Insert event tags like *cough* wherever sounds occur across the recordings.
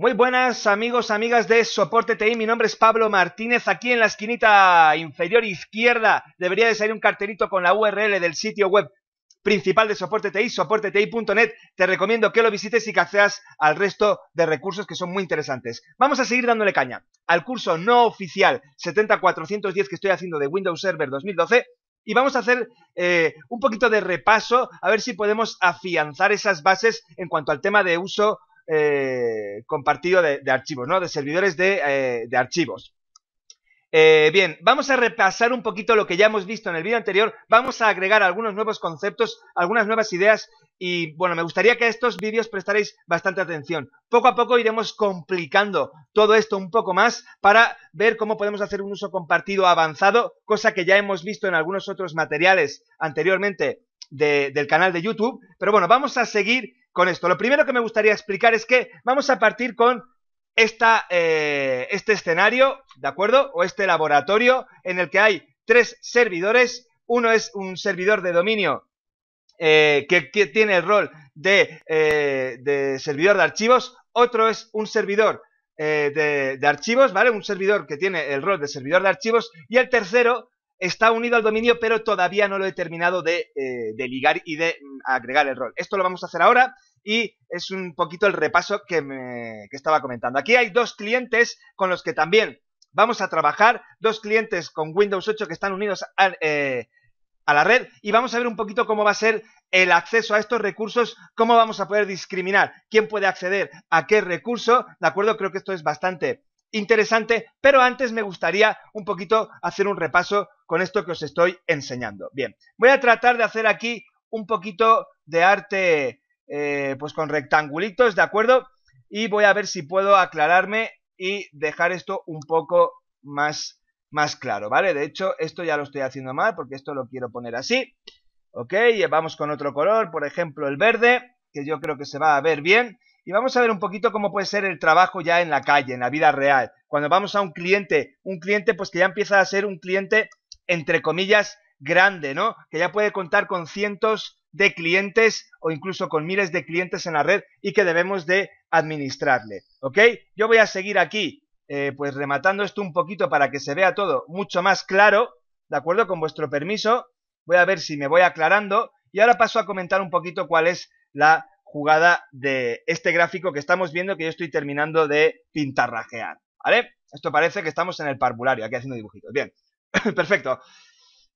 Muy buenas amigos, amigas de Soporte TI, mi nombre es Pablo Martínez, aquí en la esquinita inferior izquierda debería de salir un cartelito con la URL del sitio web principal de Soporte TI, soporteti.net, te recomiendo que lo visites y que accedas al resto de recursos que son muy interesantes. Vamos a seguir dándole caña al curso no oficial 70410 que estoy haciendo de Windows Server 2012 y vamos a hacer eh, un poquito de repaso a ver si podemos afianzar esas bases en cuanto al tema de uso eh, compartido de, archivos, ¿no? De servidores de, eh, archivos. Eh, bien, vamos a repasar un poquito lo que ya hemos visto en el vídeo anterior. Vamos a agregar algunos nuevos conceptos, algunas nuevas ideas y, bueno, me gustaría que a estos vídeos prestaréis bastante atención. Poco a poco iremos complicando todo esto un poco más para ver cómo podemos hacer un uso compartido avanzado, cosa que ya hemos visto en algunos otros materiales anteriormente del canal de YouTube. Pero bueno, vamos a seguir con esto. Lo primero que me gustaría explicar es que vamos a partir con esta, eh, este escenario, ¿de acuerdo? O este laboratorio en el que hay tres servidores. Uno es un servidor de dominio eh, que, tiene el rol eh, de, servidor de archivos, otro es un servidor de, archivos, ¿vale? Un servidor que tiene el rol de servidor de archivos y el tercero está unido al dominio pero todavía no lo he terminado de, de ligar y de mm, agregar el rol. Esto lo vamos a hacer ahora y es un poquito el repaso que, me, que estaba comentando. Aquí hay dos clientes con los que también vamos a trabajar, dos clientes con Windows 8 que están unidos a, eh, a la red y vamos a ver un poquito cómo va a ser el acceso a estos recursos, cómo vamos a poder discriminar quién puede acceder a qué recurso, ¿de acuerdo? Creo que esto es bastante interesante, pero antes me gustaría un poquito hacer un repaso con esto que os estoy enseñando. Bien, voy a tratar de hacer aquí un poquito de arte eh, pues con rectangulitos, ¿de acuerdo? Y voy a ver si puedo aclararme y dejar esto un poco más, más claro, ¿vale? De hecho, esto ya lo estoy haciendo mal porque esto lo quiero poner así. Ok, vamos con otro color, por ejemplo el verde, que yo creo que se va a ver bien. Y vamos a ver un poquito cómo puede ser el trabajo ya en la calle, en la vida real. Cuando vamos a un cliente, un cliente pues que ya empieza a ser un cliente, entre comillas, grande, ¿no? Que ya puede contar con cientos de clientes o incluso con miles de clientes en la red y que debemos de administrarle. ¿Ok? Yo voy a seguir aquí, eh, pues rematando esto un poquito para que se vea todo mucho más claro, ¿de acuerdo? Con vuestro permiso, voy a ver si me voy aclarando y ahora paso a comentar un poquito cuál es la jugada de este gráfico que estamos viendo que yo estoy terminando de pintarrajear, ¿vale? Esto parece que estamos en el parvulario, aquí haciendo dibujitos. Bien, *laughs* perfecto.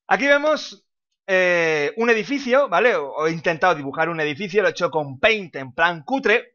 Aquí vemos eh, un edificio, ¿vale? O, he intentado dibujar un edificio, lo he hecho con paint en plan cutre,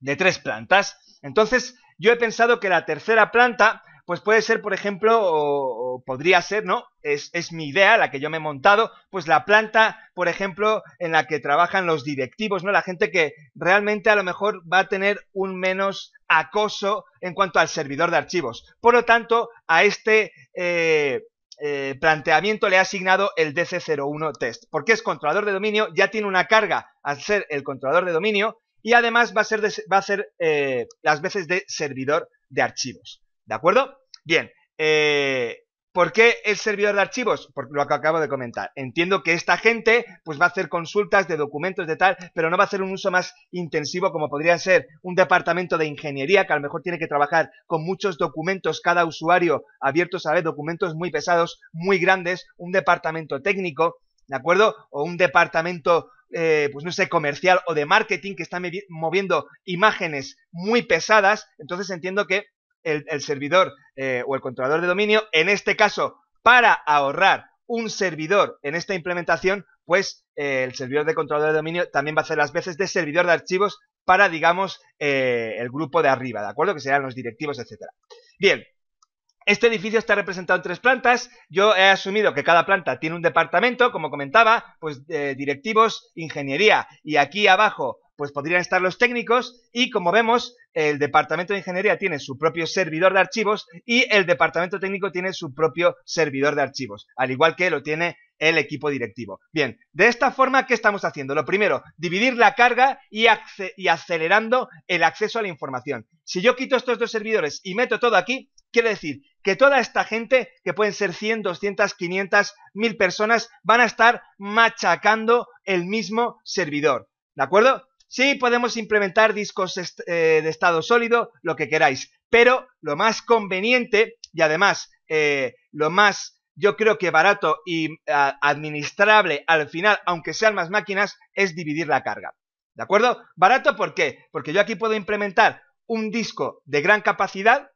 de tres plantas. Entonces, yo he pensado que la tercera planta, pues puede ser, por ejemplo, o, podría ser, ¿no? Es, mi idea, la que yo me he montado, pues la planta, por ejemplo, en la que trabajan los directivos, ¿no? La gente que realmente a lo mejor va a tener un menos acoso en cuanto al servidor de archivos. Por lo tanto, a este... Eh, eh, planteamiento le ha asignado el DC01 test, porque es controlador de dominio, ya tiene una carga al ser el controlador de dominio y además va a ser, va a ser eh, las veces de servidor de archivos. ¿De acuerdo? Bien, eh, ¿Por qué el servidor de archivos? Por lo que acabo de comentar. Entiendo que esta gente pues va a hacer consultas de documentos de tal, pero no va a hacer un uso más intensivo como podría ser un departamento de ingeniería que a lo mejor tiene que trabajar con muchos documentos cada usuario abierto, a ver, documentos muy pesados, muy grandes, un departamento técnico, ¿de acuerdo? O un departamento eh, pues no sé, comercial o de marketing que está moviendo imágenes muy pesadas, entonces entiendo que el, servidor eh, o el controlador de dominio, en este caso, para ahorrar un servidor en esta implementación, pues eh, el servidor de controlador de dominio también va a hacer las veces de servidor de archivos para, digamos, eh, el grupo de arriba, ¿de acuerdo? Que serán los directivos, etcétera. Bien, este edificio está representado en tres plantas. Yo he asumido que cada planta tiene un departamento, como comentaba, pues directivos, ingeniería. Y aquí abajo pues podrían estar los técnicos y como vemos, el departamento de ingeniería tiene su propio servidor de archivos y el departamento técnico tiene su propio servidor de archivos, al igual que lo tiene el equipo directivo. Bien, de esta forma, ¿qué estamos haciendo? Lo primero, dividir la carga y, y acelerando el acceso a la información. Si yo quito estos dos servidores y meto todo aquí, quiere decir que toda esta gente, que pueden ser 100, 200, 500, 1000 personas, van a estar machacando el mismo servidor. ¿De acuerdo? Sí, podemos implementar discos eh, de estado sólido, lo que queráis, pero lo más conveniente y además eh, lo más, yo creo que barato y administrable al final, aunque sean más máquinas, es dividir la carga. ¿De acuerdo? Barato, ¿por qué? Porque yo aquí puedo implementar un disco de gran capacidad,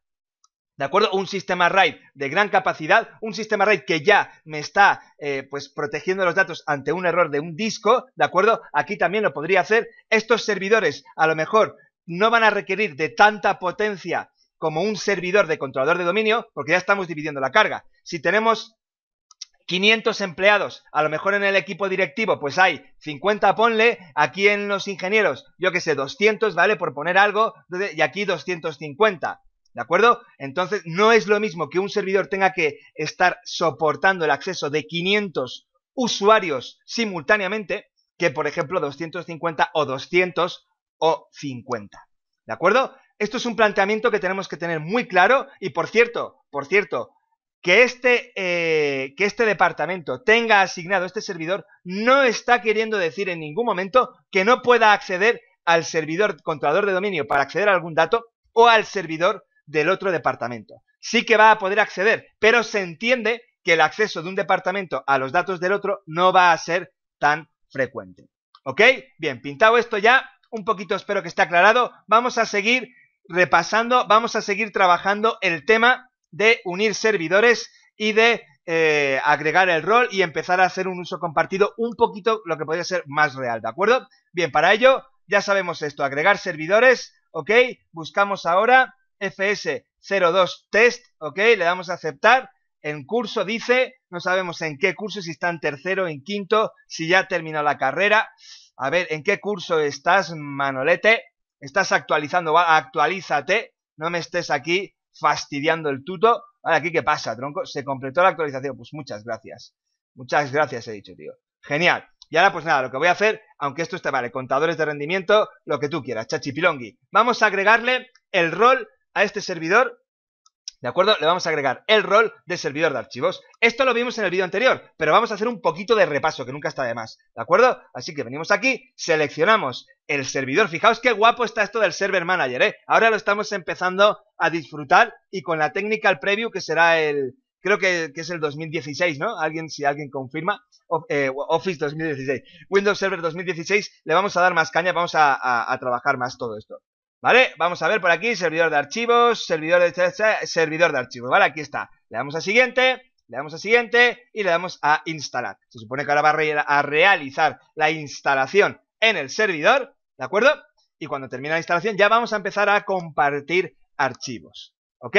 ¿De acuerdo? Un sistema RAID de gran capacidad, un sistema RAID que ya me está eh, pues protegiendo los datos ante un error de un disco, ¿de acuerdo? Aquí también lo podría hacer. Estos servidores a lo mejor no van a requerir de tanta potencia como un servidor de controlador de dominio, porque ya estamos dividiendo la carga. Si tenemos 500 empleados, a lo mejor en el equipo directivo, pues hay 50, ponle, aquí en los ingenieros, yo que sé, 200, ¿vale? Por poner algo, y aquí 250. ¿De acuerdo? Entonces, no es lo mismo que un servidor tenga que estar soportando el acceso de 500 usuarios simultáneamente que, por ejemplo, 250 o 200 o 50. ¿De acuerdo? Esto es un planteamiento que tenemos que tener muy claro y, por cierto, por cierto, que este, eh, que este departamento tenga asignado este servidor no está queriendo decir en ningún momento que no pueda acceder al servidor controlador de dominio para acceder a algún dato o al servidor del otro departamento. Sí que va a poder acceder, pero se entiende que el acceso de un departamento a los datos del otro no va a ser tan frecuente. ¿Ok? Bien, pintado esto ya, un poquito espero que esté aclarado. Vamos a seguir repasando, vamos a seguir trabajando el tema de unir servidores y de eh, agregar el rol y empezar a hacer un uso compartido un poquito lo que podría ser más real, ¿de acuerdo? Bien, para ello ya sabemos esto, agregar servidores, ¿ok? Buscamos ahora FS02 Test, ¿ok? Le damos a aceptar. En curso dice, no sabemos en qué curso, si está en tercero, en quinto, si ya terminó la carrera. A ver, ¿en qué curso estás, Manolete? Estás actualizando, va, actualízate, no me estés aquí fastidiando el tuto. Ahora, ¿aquí qué pasa, tronco? Se completó la actualización, pues muchas gracias. Muchas gracias, he dicho, tío. Genial. Y ahora, pues nada, lo que voy a hacer, aunque esto esté, vale, contadores de rendimiento, lo que tú quieras, chachipilongi. Vamos a agregarle el rol a este servidor, ¿de acuerdo? Le vamos a agregar el rol de servidor de archivos. Esto lo vimos en el vídeo anterior, pero vamos a hacer un poquito de repaso, que nunca está de más, ¿de acuerdo? Así que venimos aquí, seleccionamos el servidor. Fijaos qué guapo está esto del Server Manager, ¿eh? Ahora lo estamos empezando a disfrutar y con la técnica al Preview, que será el... Creo que, es el 2016, ¿no? Alguien, si alguien confirma, eh, Office 2016, Windows Server 2016, le vamos a dar más caña, vamos a trabajar más todo esto. Vamos a ver por aquí, servidor de archivos, servidor de, eh, eh, servidor de archivos, ¿vale? Aquí está. Le damos a siguiente, le damos a siguiente y le damos a instalar. Se supone que ahora va a, realizar la instalación en el servidor, ¿de acuerdo? Y cuando termine la instalación ya vamos a empezar a compartir archivos, ¿ok?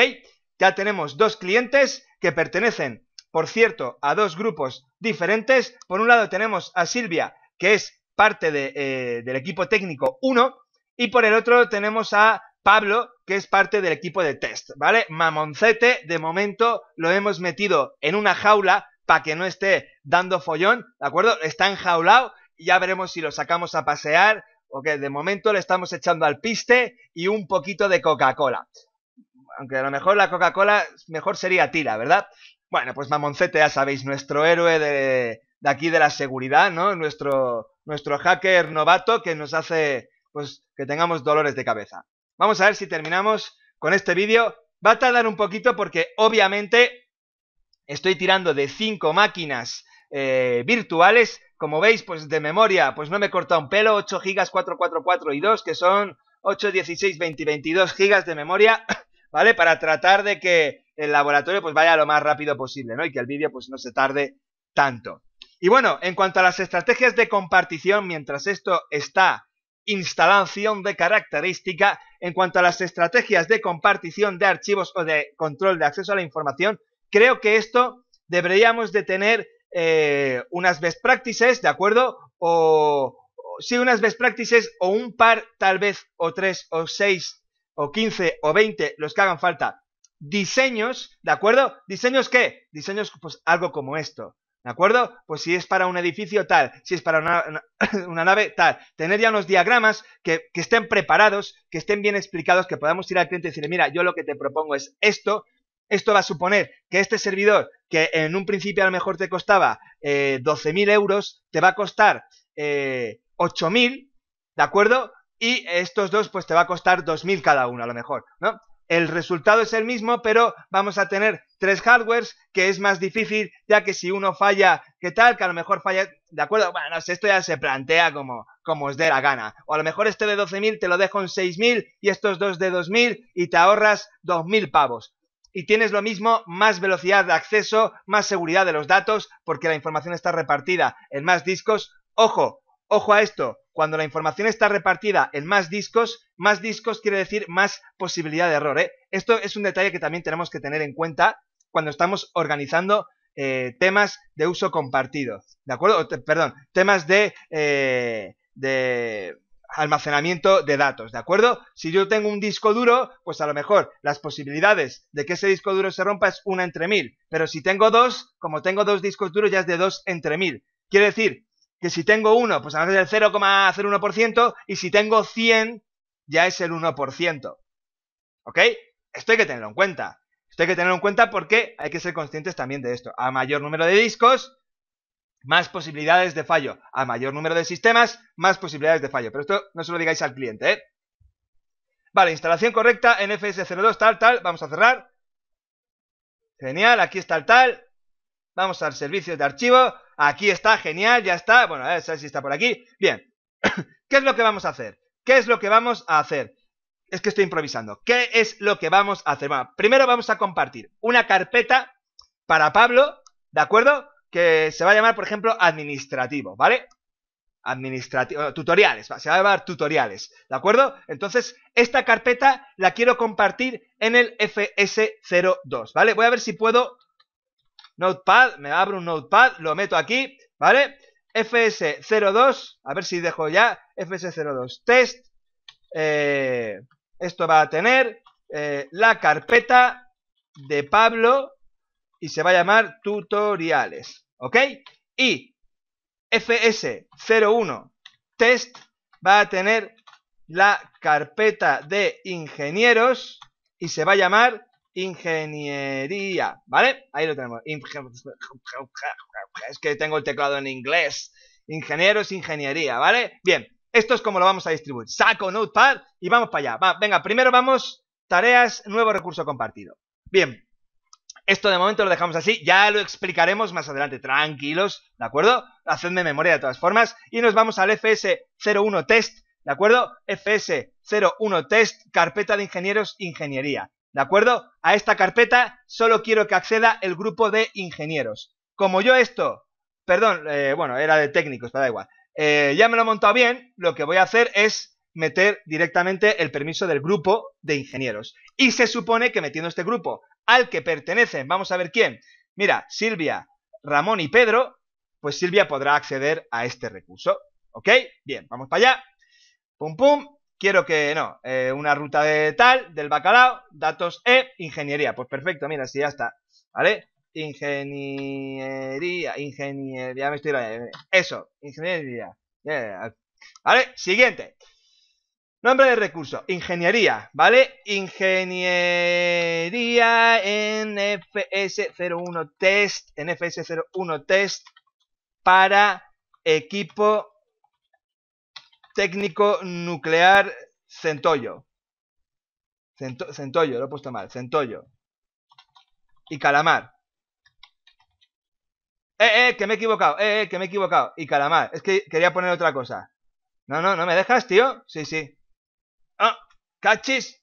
Ya tenemos dos clientes que pertenecen, por cierto, a dos grupos diferentes. Por un lado tenemos a Silvia, que es parte eh, del equipo técnico 1, y por el otro tenemos a Pablo, que es parte del equipo de test, ¿vale? Mamoncete, de momento, lo hemos metido en una jaula para que no esté dando follón, ¿de acuerdo? Está enjaulado, y ya veremos si lo sacamos a pasear, o que de momento le estamos echando al piste y un poquito de Coca-Cola. Aunque a lo mejor la Coca-Cola mejor sería tira, ¿verdad? Bueno, pues Mamoncete, ya sabéis, nuestro héroe de, de aquí de la seguridad, ¿no? Nuestro, nuestro hacker novato que nos hace pues que tengamos dolores de cabeza. Vamos a ver si terminamos con este vídeo. Va a tardar un poquito porque obviamente estoy tirando de 5 máquinas eh, virtuales. Como veis, pues de memoria, pues no me he cortado un pelo, 8 GB, 444 y 2, que son 8, 16, 20 22 GB de memoria, *coughs* ¿vale? Para tratar de que el laboratorio pues vaya lo más rápido posible, ¿no? Y que el vídeo pues no se tarde tanto. Y bueno, en cuanto a las estrategias de compartición, mientras esto está instalación de característica en cuanto a las estrategias de compartición de archivos o de control de acceso a la información. Creo que esto deberíamos de tener eh, unas best practices, ¿de acuerdo? O, si unas best practices o un par, tal vez, o tres, o seis, o quince, o veinte, los que hagan falta. Diseños, ¿de acuerdo? ¿Diseños qué? Diseños, pues algo como esto. ¿De acuerdo? Pues si es para un edificio tal, si es para una, *coughs* nave tal, tener ya unos diagramas que, estén preparados, que estén bien explicados, que podamos ir al cliente y decirle, mira, yo lo que te propongo es esto, esto va a suponer que este servidor, que en un principio a lo mejor te costaba eh, 12.000 euros, te va a costar 8.000, eh, ¿de acuerdo? Y estos dos, pues te va a costar 2.000 cada uno, a lo mejor, ¿no? el resultado es el mismo, pero vamos a tener tres hardwares, que es más difícil, ya que si uno falla, ¿qué tal? Que a lo mejor falla, ¿de acuerdo? Bueno, esto ya se plantea como, como os dé la gana. O a lo mejor este de 12.000 te lo dejo en 6.000 y estos dos de 2.000 y te ahorras 2.000 pavos. Y tienes lo mismo, más velocidad de acceso, más seguridad de los datos, porque la información está repartida en más discos. Ojo, ojo a esto, cuando la información está repartida en más discos, más discos quiere decir más posibilidad de error. ¿eh? Esto es un detalle que también tenemos que tener en cuenta cuando estamos organizando eh, temas de uso compartido, ¿de acuerdo? perdón, temas de, eh, de almacenamiento de datos, ¿de acuerdo? Si yo tengo un disco duro, pues a lo mejor las posibilidades de que ese disco duro se rompa es una entre mil, pero si tengo dos, como tengo dos discos duros ya es de dos entre mil. Quiere decir que si tengo 1, pues a es el 0,01%, y si tengo 100, ya es el 1%. ¿Ok? Esto hay que tenerlo en cuenta. Esto hay que tenerlo en cuenta porque hay que ser conscientes también de esto. A mayor número de discos, más posibilidades de fallo. A mayor número de sistemas, más posibilidades de fallo. Pero esto no se lo digáis al cliente, ¿eh? Vale, instalación correcta, NFS02, tal, tal. Vamos a cerrar. Genial, aquí está el tal. Vamos al servicio de archivo. Aquí está, genial, ya está. Bueno, a ver si está por aquí. Bien. *coughs* ¿Qué es lo que vamos a hacer? ¿Qué es lo que vamos a hacer? Es que estoy improvisando. ¿Qué es lo que vamos a hacer? primero vamos a compartir una carpeta para Pablo, ¿de acuerdo? Que se va a llamar, por ejemplo, administrativo, ¿vale? Administrativo, eh, tutoriales, se va a llamar tutoriales, ¿de acuerdo? Entonces, esta carpeta la quiero compartir en el FS02, ¿vale? Voy a ver si puedo Notepad, me abro un Notepad, lo meto aquí, ¿vale? FS02, a ver si dejo ya, FS02 test, eh, esto va a tener eh, la carpeta de Pablo y se va a llamar tutoriales, ¿ok? Y FS01 test va a tener la carpeta de ingenieros y se va a llamar ingeniería, ¿vale? Ahí lo tenemos. Es que tengo el teclado en inglés. Ingenieros, ingeniería, ¿vale? Bien, esto es como lo vamos a distribuir. Saco Notepad y vamos para allá. venga, primero vamos, tareas, nuevo recurso compartido. Bien, esto de momento lo dejamos así, ya lo explicaremos más adelante, tranquilos, ¿de acuerdo? Hacedme memoria de todas formas y nos vamos al FS01 test, ¿de acuerdo? FS01 test, carpeta de ingenieros, ingeniería. ¿De acuerdo? A esta carpeta solo quiero que acceda el grupo de ingenieros. Como yo esto, perdón, eh, bueno, era de técnicos, pero da igual. Eh, ya me lo he montado bien, lo que voy a hacer es meter directamente el permiso del grupo de ingenieros. Y se supone que metiendo este grupo al que pertenecen, vamos a ver quién. Mira, Silvia, Ramón y Pedro, pues Silvia podrá acceder a este recurso. ¿Ok? Bien, vamos para allá. Pum, pum quiero que, no, eh, una ruta de tal, del bacalao, datos E, ingeniería. Pues perfecto, mira, si ya está, ¿vale? Ingeniería, ingeniería, me estoy... Eso, ingeniería. ¿Vale? Siguiente. Nombre de recurso, ingeniería, ¿vale? Ingeniería NFS01 test, NFS01 test para equipo técnico nuclear Centollo. Cento, Centollo, lo he puesto mal. Centollo. Y Calamar. ¡Eh, eh! Que me he equivocado. ¡Eh, eh! Que me he equivocado. Y Calamar. Es que quería poner otra cosa. No, no, no me dejas, tío. Sí, sí. Ah, ¡Cachis!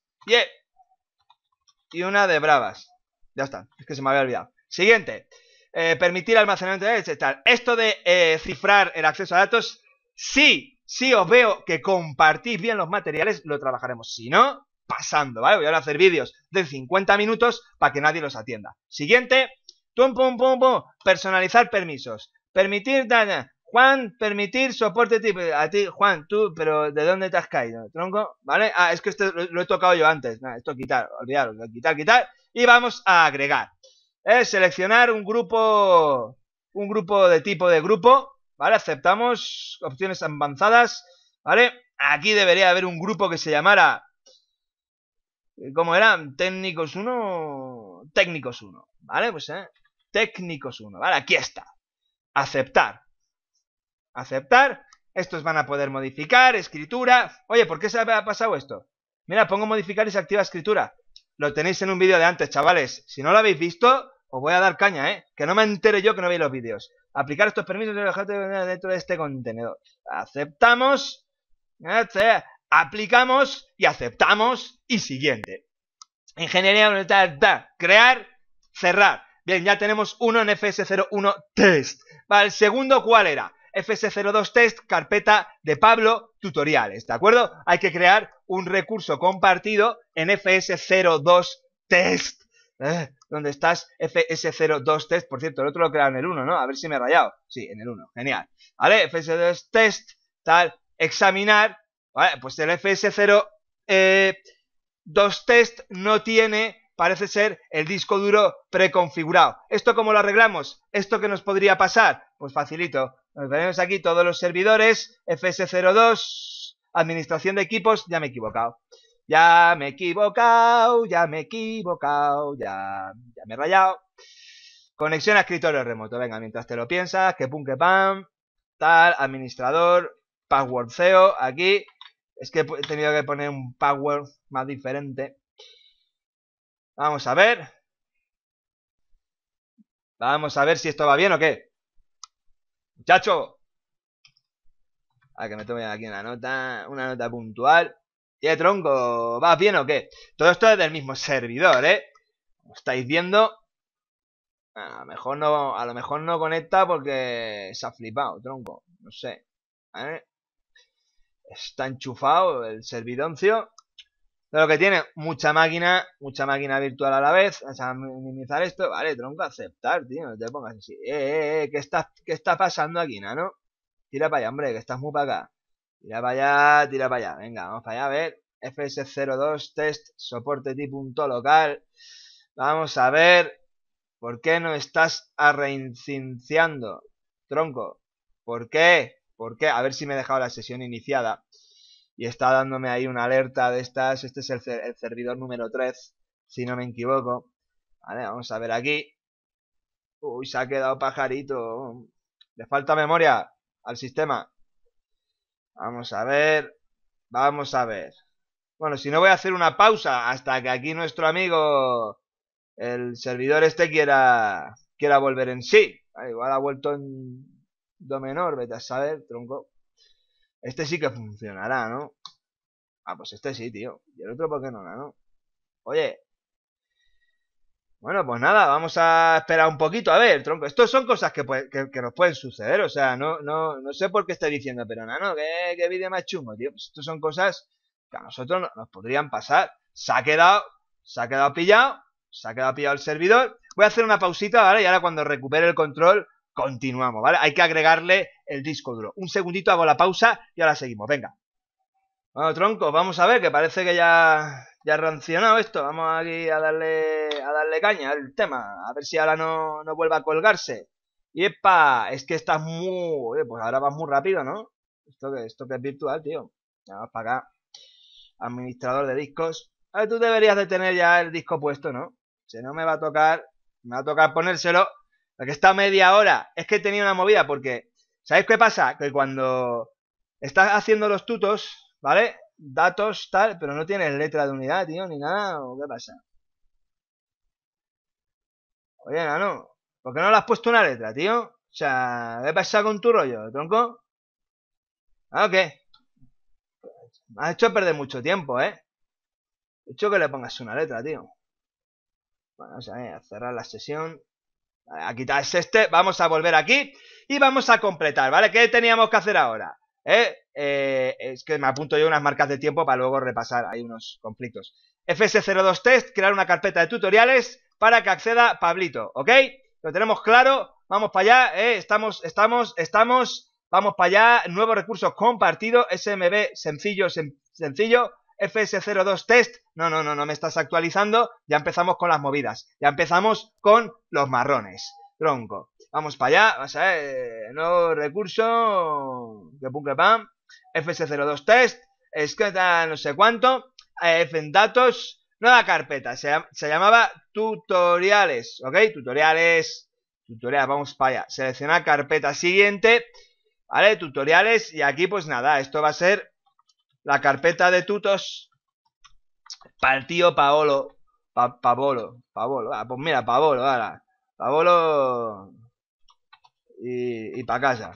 Y una de bravas. Ya está. Es que se me había olvidado. Siguiente. Eh, permitir almacenamiento de Esto de eh, cifrar el acceso a datos. Sí, si os veo que compartís bien los materiales, lo trabajaremos. Si no, pasando, ¿vale? Voy a hacer vídeos de 50 minutos para que nadie los atienda. Siguiente. Personalizar permisos. Permitir, dana. Juan, permitir soporte tipo. A ti, Juan, tú, pero ¿de dónde te has caído? ¿Tronco? ¿Vale? Ah, es que esto lo, he tocado yo antes. esto quitar, olvidaros. Quitar, quitar. Y vamos a agregar. seleccionar un grupo. Un grupo de tipo de grupo. ¿vale? Aceptamos opciones avanzadas, ¿vale? Aquí debería haber un grupo que se llamara... Eh, ¿Cómo era? Técnicos 1... Técnicos 1, ¿vale? Pues, ¿eh? Técnicos 1, ¿vale? Aquí está. Aceptar. Aceptar. Estos van a poder modificar, escritura... Oye, ¿por qué se ha pasado esto? Mira, pongo modificar y se activa escritura. Lo tenéis en un vídeo de antes, chavales. Si no lo habéis visto, os voy a dar caña, ¿eh? Que no me entere yo que no veis los vídeos. Aplicar estos permisos de objeto dentro de este contenedor. Aceptamos. ¿eh? Aplicamos y aceptamos y siguiente. Ingeniería, crear, cerrar. Bien, ya tenemos uno en FS01 test. para El segundo, ¿cuál era? FS02 test, carpeta de Pablo, tutoriales, ¿de acuerdo? Hay que crear un recurso compartido en FS02 test. ¿eh? donde estás fs02 test, por cierto, el otro lo he creado en el 1, ¿no? A ver si me he rayado. Sí, en el 1, genial. ¿Vale? 2 test, tal, examinar, ¿vale? Pues el fs 02 eh, test no tiene, parece ser, el disco duro preconfigurado. ¿Esto cómo lo arreglamos? ¿Esto qué nos podría pasar? Pues facilito. Nos veremos aquí todos los servidores, fs02, administración de equipos, ya me he equivocado. Ya me he equivocado, ya me he equivocado, ya, me he rayado. Conexión a escritorio remoto. Venga, mientras te lo piensas, que pum, que pam. Tal, administrador, password CEO, aquí. Es que he tenido que poner un password más diferente. Vamos a ver. Vamos a ver si esto va bien o qué. Muchacho. A que me tome aquí una nota, una nota puntual tronco? va bien o qué? Todo esto es del mismo servidor, ¿eh? Como estáis viendo... A lo mejor no, a lo mejor no conecta porque se ha flipado, tronco. No sé. ¿Eh? Está enchufado el servidoncio. Pero que tiene mucha máquina, mucha máquina virtual a la vez. minimizar esto. Vale, tronco, aceptar, tío. No te pongas así. Eh, eh, eh ¿Qué está, qué está pasando aquí, nano? Tira para allá, hombre, que estás muy para acá. Tira para allá, tira para allá. Venga, vamos para allá a ver. FS02 test soporte tipo local. Vamos a ver. ¿Por qué no estás arreincinciando? Tronco. ¿Por qué? ¿Por qué? A ver si me he dejado la sesión iniciada. Y está dándome ahí una alerta de estas. Este es el, el servidor número 3, si no me equivoco. Vale, vamos a ver aquí. Uy, se ha quedado pajarito. Le falta memoria al sistema. Vamos a ver. Vamos a ver. Bueno, si no voy a hacer una pausa hasta que aquí nuestro amigo, el servidor este, quiera, quiera volver en sí. Ah, igual ha vuelto en do menor, vete a saber, tronco. Este sí que funcionará, ¿no? Ah, pues este sí, tío. Y el otro, ¿por qué no, no? Oye, bueno, pues nada, vamos a esperar un poquito. A ver, tronco, Estos son cosas que, nos pueden suceder. O sea, no, no, no sé por qué estoy diciendo, pero nada, no, que, vídeo más chungo, tío. Pues estos son cosas que a nosotros nos podrían pasar. Se ha quedado, se ha quedado pillado, se ha quedado pillado el servidor. Voy a hacer una pausita, ¿vale? Y ahora cuando recupere el control, continuamos, ¿vale? Hay que agregarle el disco duro. Un segundito, hago la pausa y ahora seguimos. Venga. Bueno, tronco, vamos a ver, que parece que ya ya rancionado esto, vamos aquí a darle, a darle caña al tema, a ver si ahora no, no vuelva a colgarse. Y epa, es que estás muy... pues ahora vas muy rápido, ¿no? Esto que, esto es virtual, tío. vas para acá. Administrador de discos. A ver, tú deberías de tener ya el disco puesto, ¿no? Si no me va a tocar, me va a tocar ponérselo. Porque está media hora. Es que he tenido una movida porque... ¿Sabéis qué pasa? Que cuando estás haciendo los tutos, ¿vale? datos, tal, pero no tiene letra de unidad, tío, ni nada, o qué pasa. Oye, no ¿por qué no le has puesto una letra, tío? O sea, ¿qué pasa con tu rollo, tronco? ¿Ah, ok Me has hecho perder mucho tiempo, ¿eh? He hecho que le pongas una letra, tío. Bueno, o a cerrar la sesión. aquí a este, vamos a volver aquí y vamos a completar, ¿vale? ¿Qué teníamos que hacer ahora? ¿Eh? Eh, es que me apunto yo unas marcas de tiempo para luego repasar. Hay unos conflictos. FS02 Test, crear una carpeta de tutoriales para que acceda Pablito, ¿ok? Lo tenemos claro, vamos para allá, eh, estamos, estamos, estamos, vamos para allá, nuevos recursos Compartido, SMB sencillo, sencillo, FS02 Test, no, no, no, no me estás actualizando, ya empezamos con las movidas, ya empezamos con los marrones, tronco. Vamos para allá, vamos a ver, eh, nuevo recurso, que pum que pam, fs02 test, que no sé cuánto, f en datos, nueva carpeta, se, llamaba tutoriales, ¿ok? Tutoriales, tutoriales, vamos para allá, seleccionar carpeta siguiente, ¿vale? Tutoriales y aquí pues nada, esto va a ser la carpeta de tutos para el tío Paolo, pa, Paolo, Paolo, ah, pues mira, Paolo, Paolo y, para casa,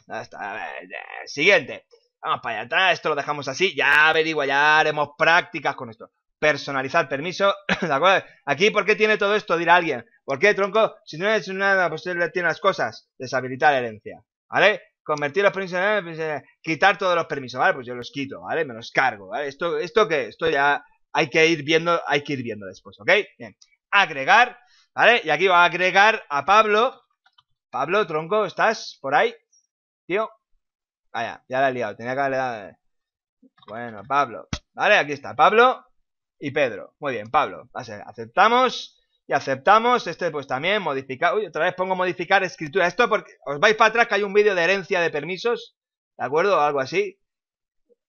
siguiente vamos para allá atrás, esto lo dejamos así, ya averigua, ya haremos prácticas con esto. Personalizar permiso, *coughs* ¿de acuerdo? Aquí, ¿por qué tiene todo esto? Dirá alguien. ¿Por qué, tronco? Si no es nada posible, pues tiene las cosas. Deshabilitar herencia, ¿vale? Convertir los permisos en... Eh, pues, eh, quitar todos los permisos, ¿vale? Pues yo los quito, ¿vale? Me los cargo, ¿vale? ¿Esto, esto qué? Esto ya hay que ir viendo, hay que ir viendo después, ¿ok? Bien. Agregar, ¿vale? Y aquí va a agregar a Pablo. Pablo, tronco, ¿estás por ahí? Tío, Vaya, ya la he liado. Tenía que haberle eh. Bueno, Pablo. Vale, aquí está. Pablo y Pedro. Muy bien, Pablo. aceptamos y aceptamos. Este pues también modificar. Uy, otra vez pongo modificar escritura. Esto porque os vais para atrás que hay un vídeo de herencia de permisos. ¿De acuerdo? O algo así.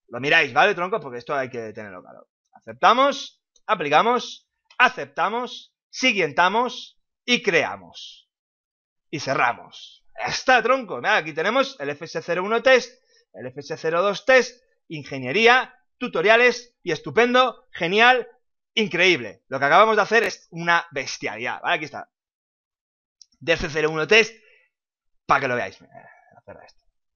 Lo miráis, ¿vale, tronco? Porque esto hay que tenerlo claro. Aceptamos, aplicamos, aceptamos, siguientamos y creamos. Y cerramos está, tronco. aquí tenemos el FS01 test, el FS02 test, ingeniería, tutoriales y estupendo, genial, increíble. Lo que acabamos de hacer es una bestialidad. aquí está. DF01 test, para que lo veáis.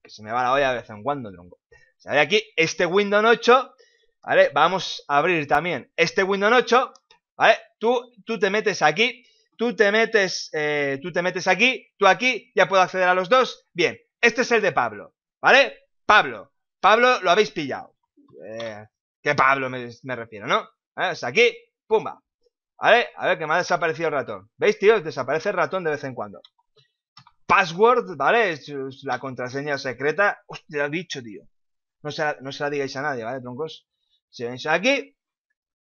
Que se me va la olla de vez en cuando, tronco. O aquí este Windows 8, ¿vale? Vamos a abrir también este Windows 8, ¿vale? Tú, tú te metes aquí tú te metes, eh, tú te metes aquí, tú aquí, ya puedo acceder a los dos. Bien, este es el de Pablo, ¿vale? Pablo, Pablo lo habéis pillado. Eh, que Pablo me, refiero, no? Eh, es aquí, pumba. ¿Vale? A ver que me ha desaparecido el ratón. ¿Veis, tío? Desaparece el ratón de vez en cuando. Password, ¿vale? Es, la contraseña secreta. Hostia, lo he dicho, tío. No se, la, digáis a nadie, ¿vale, troncos? Si venís aquí,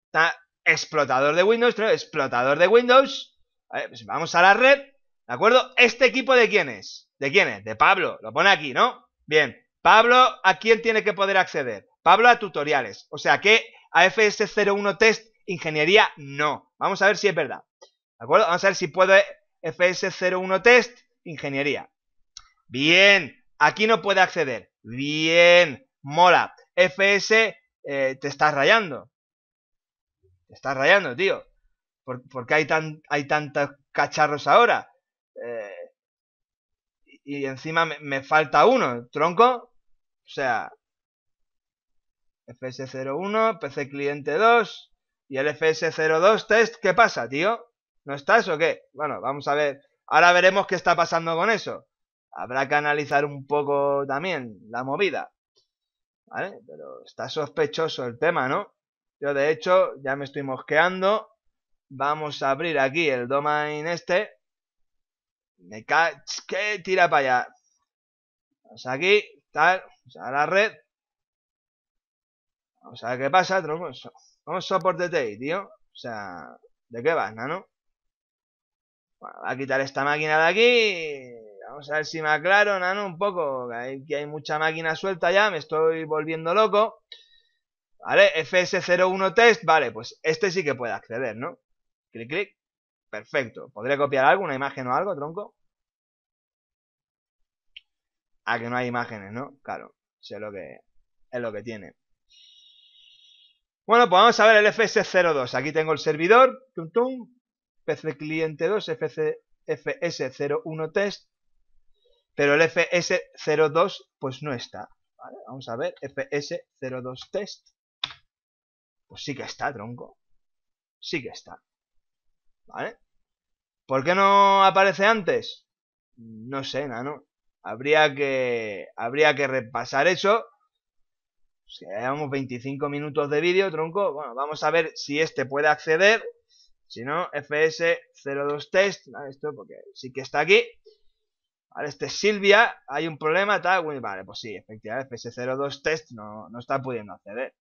está explotador de Windows, explotador de Windows, pues vamos a la red, ¿de acuerdo? ¿Este equipo de quién es? ¿De quién es? De Pablo, lo pone aquí, ¿no? Bien, Pablo, ¿a quién tiene que poder acceder? Pablo a tutoriales, o sea que a FS01 test ingeniería no. Vamos a ver si es verdad, ¿de acuerdo? Vamos a ver si puedo eh, FS01 test ingeniería. Bien, aquí no puede acceder. Bien, mola. FS eh, te estás rayando. Te estás rayando, tío. ¿Por, qué hay, tan, hay tantos cacharros ahora? Eh, y encima me, falta uno, tronco. O sea, FS01, PC cliente 2 y el FS02 test, ¿qué pasa, tío? ¿No estás o qué? Bueno, vamos a ver. Ahora veremos qué está pasando con eso. Habrá que analizar un poco también la movida. ¿Vale? Pero está sospechoso el tema, ¿no? Yo de hecho ya me estoy mosqueando Vamos a abrir aquí el domain este. Me que tira para allá. Vamos aquí, tal. Vamos a la red. Vamos a ver qué pasa, tronco. Vamos soporte TI, tío. O sea, ¿de qué vas, nano? va a quitar esta máquina de aquí. Vamos a ver si me aclaro, nano, un poco. que hay mucha máquina suelta ya, me estoy volviendo loco. Vale, FS01 test, vale, pues este sí que puede acceder, ¿no? Clic, clic. Perfecto. ¿podré copiar algo? ¿Una imagen o algo, tronco? Ah, que no hay imágenes, ¿no? Claro. Sé lo que... Es lo que tiene. Bueno, pues vamos a ver el FS02. Aquí tengo el servidor. Tum, tum, PC cliente 2, FC, FS01 test. Pero el FS02 pues no está. vamos a ver. FS02 test. Pues sí que está, tronco. Sí que está. ¿Vale? ¿Por qué no aparece antes? No sé, nano. Habría que, habría que repasar eso. Si llevamos 25 minutos de vídeo, tronco. Bueno, vamos a ver si este puede acceder. Si no, FS02 test. esto porque sí que está aquí. este es Silvia. Hay un problema, tal. Vale, pues sí, efectivamente, FS02 test no, no está pudiendo acceder.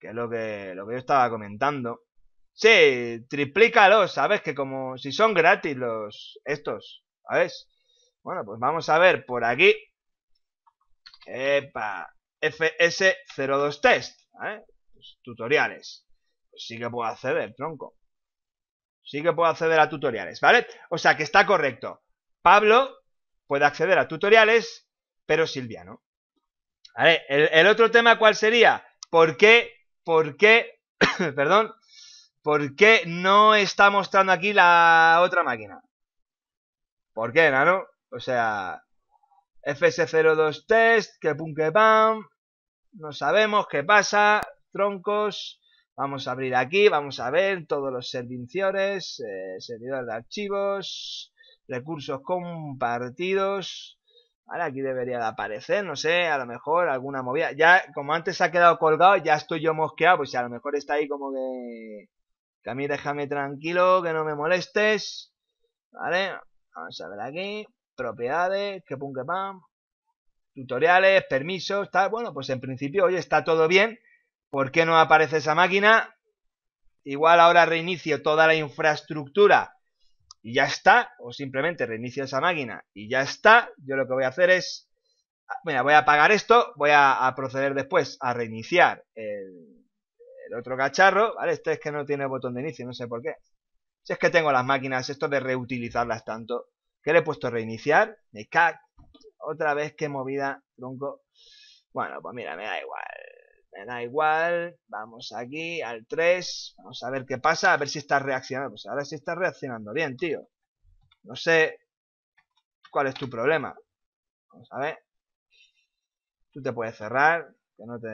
Que es lo que, lo que yo estaba comentando. Sí, triplícalos, ¿sabes? Que como si son gratis los estos, ¿sabes? Bueno, pues vamos a ver por aquí. Epa, FS02 test, ¿eh? tutoriales. Pues sí que puedo acceder, tronco. Sí que puedo acceder a tutoriales, ¿vale? O sea que está correcto. Pablo puede acceder a tutoriales, pero Silviano. ¿Vale? El, el otro tema, ¿cuál sería? ¿Por qué? ¿Por qué? *coughs* perdón ¿Por qué no está mostrando aquí la otra máquina? ¿Por qué, nano? O sea, FS02 test, que pum que pam. No sabemos qué pasa. Troncos. Vamos a abrir aquí, vamos a ver todos los servicios, eh, servidores servidor de archivos, recursos compartidos. Ahora aquí debería de aparecer, no sé, a lo mejor alguna movida. Ya, como antes se ha quedado colgado, ya estoy yo mosqueado, pues a lo mejor está ahí como que... Que a mí déjame tranquilo, que no me molestes. ¿Vale? Vamos a ver aquí. Propiedades, que pum, Tutoriales, permisos, está Bueno, pues en principio, hoy está todo bien. ¿Por qué no aparece esa máquina? Igual ahora reinicio toda la infraestructura y ya está. O simplemente reinicio esa máquina y ya está. Yo lo que voy a hacer es... Mira, voy a apagar esto. Voy a proceder después a reiniciar el, el otro cacharro, ¿vale? Este es que no tiene botón de inicio, no sé por qué. Si es que tengo las máquinas, esto de reutilizarlas tanto, que le he puesto reiniciar, Me cac, otra vez que movida, tronco. Bueno, pues mira, me da igual, me da igual, vamos aquí al 3, vamos a ver qué pasa, a ver si está reaccionando, pues ahora sí está reaccionando bien, tío. No sé cuál es tu problema. Vamos a ver. Tú te puedes cerrar, que no te,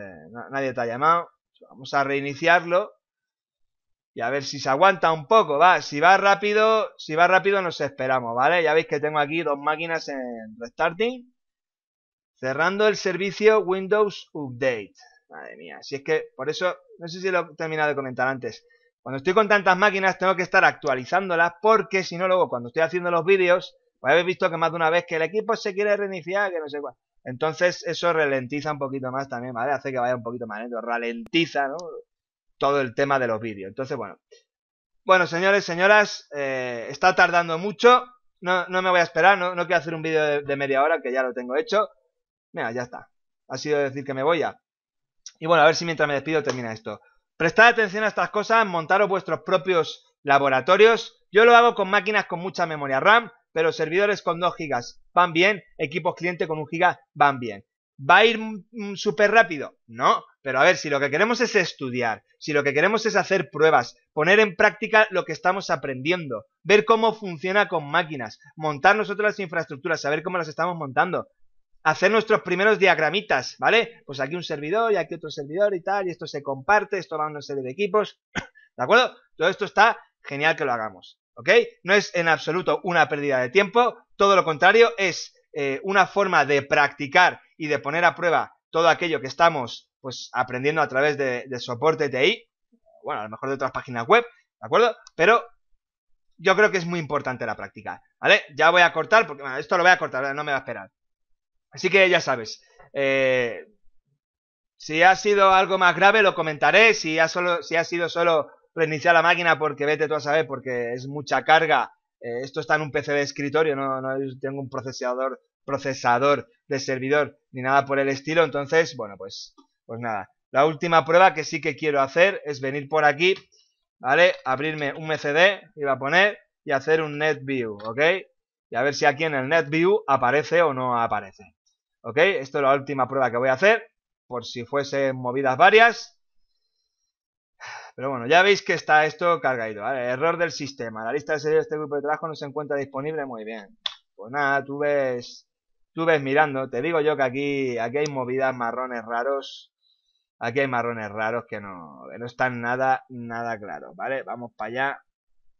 nadie te ha llamado. Pues vamos a reiniciarlo y a ver si se aguanta un poco, va, si va rápido, si va rápido nos esperamos, ¿vale? Ya veis que tengo aquí dos máquinas en restarting. Cerrando el servicio Windows Update. Madre mía, si es que, por eso, no sé si lo he terminado de comentar antes. Cuando estoy con tantas máquinas tengo que estar actualizándolas porque si no luego cuando estoy haciendo los vídeos, a pues habéis visto que más de una vez que el equipo se quiere reiniciar, que no sé cuál. Entonces eso ralentiza un poquito más también, ¿vale? Hace que vaya un poquito más lento, ralentiza, ¿no? Todo el tema de los vídeos. Entonces, bueno. Bueno, señores, señoras, eh, está tardando mucho. No, me voy a esperar, no, quiero hacer un vídeo de, de, media hora, que ya lo tengo hecho. Mira, ya está. Ha sido decir que me voy a Y bueno, a ver si mientras me despido termina esto. Prestad atención a estas cosas, montaros vuestros propios laboratorios. Yo lo hago con máquinas con mucha memoria RAM, pero servidores con 2 gigas van bien, equipos cliente con 1 giga van bien. ¿Va a ir súper rápido? No, pero a ver, si lo que queremos es estudiar, si lo que queremos es hacer pruebas, poner en práctica lo que estamos aprendiendo, ver cómo funciona con máquinas, montar nosotros las infraestructuras, saber cómo las estamos montando, hacer nuestros primeros diagramitas, ¿vale? Pues aquí un servidor y aquí otro servidor y tal, y esto se comparte, esto va a una serie de equipos, *coughs* ¿de acuerdo? Todo esto está genial que lo hagamos. No es en absoluto una pérdida de tiempo, todo lo contrario, es eh, una forma de practicar y de poner a prueba todo aquello que estamos pues aprendiendo a través de, de soporte TI, bueno, a lo mejor de otras páginas web, ¿de acuerdo? Pero yo creo que es muy importante la práctica, ¿vale? Ya voy a cortar, porque esto lo voy a cortar, no me va a esperar. Así que ya sabes, eh, si ha sido algo más grave lo comentaré, si ha sido solo reiniciar la máquina porque vete tú a saber, porque es mucha carga. Eh, esto está en un PC de escritorio, no, tengo un procesador, procesador de servidor ni nada por el estilo. Entonces, bueno, pues, pues nada. La última prueba que sí que quiero hacer es venir por aquí, ¿vale? Abrirme un MCD, iba a poner, y hacer un NetView, ¿ok? Y a ver si aquí en el NetView aparece o no aparece. ¿Ok? Esto es la última prueba que voy a hacer, por si fuesen movidas varias. Pero bueno, ya veis que está esto cargado ¿vale? Error del sistema. La lista de series de este grupo de trabajo no se encuentra disponible muy bien. Pues nada, tú ves, tú ves mirando. Te digo yo que aquí, aquí hay movidas marrones raros. Aquí hay marrones raros que no, no están nada, nada claros, ¿vale? Vamos para allá.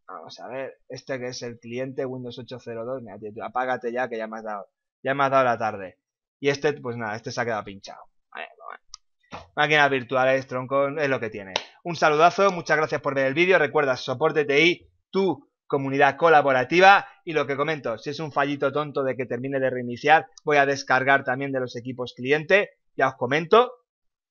Vamos a ver, este que es el cliente Windows 802, mira, apágate ya que ya me has dado, ya me has dado la tarde. Y este, pues nada, este se ha quedado pinchado. Máquinas virtuales, tronco, es lo que tiene. Un saludazo, muchas gracias por ver el vídeo. Recuerda, soporte TI, tu comunidad colaborativa. Y lo que comento, si es un fallito tonto de que termine de reiniciar, voy a descargar también de los equipos cliente. Ya os comento,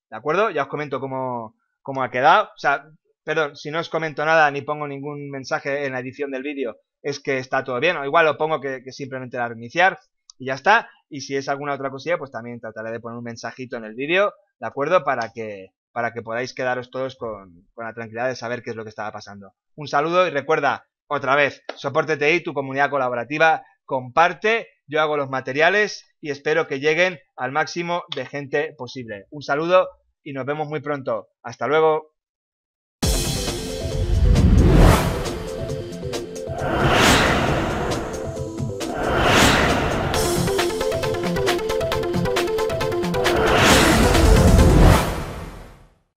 ¿de acuerdo? Ya os comento cómo, ha quedado. O sea, perdón, si no os comento nada ni pongo ningún mensaje en la edición del vídeo, es que está todo bien. O igual lo pongo que simplemente la reiniciar y ya está. Y si es alguna otra cosilla, pues también trataré de poner un mensajito en el vídeo ¿de acuerdo? Para que, para que podáis quedaros todos con, con la tranquilidad de saber qué es lo que estaba pasando. Un saludo y recuerda, otra vez, Soporte TI, tu comunidad colaborativa, comparte, yo hago los materiales y espero que lleguen al máximo de gente posible. Un saludo y nos vemos muy pronto. Hasta luego.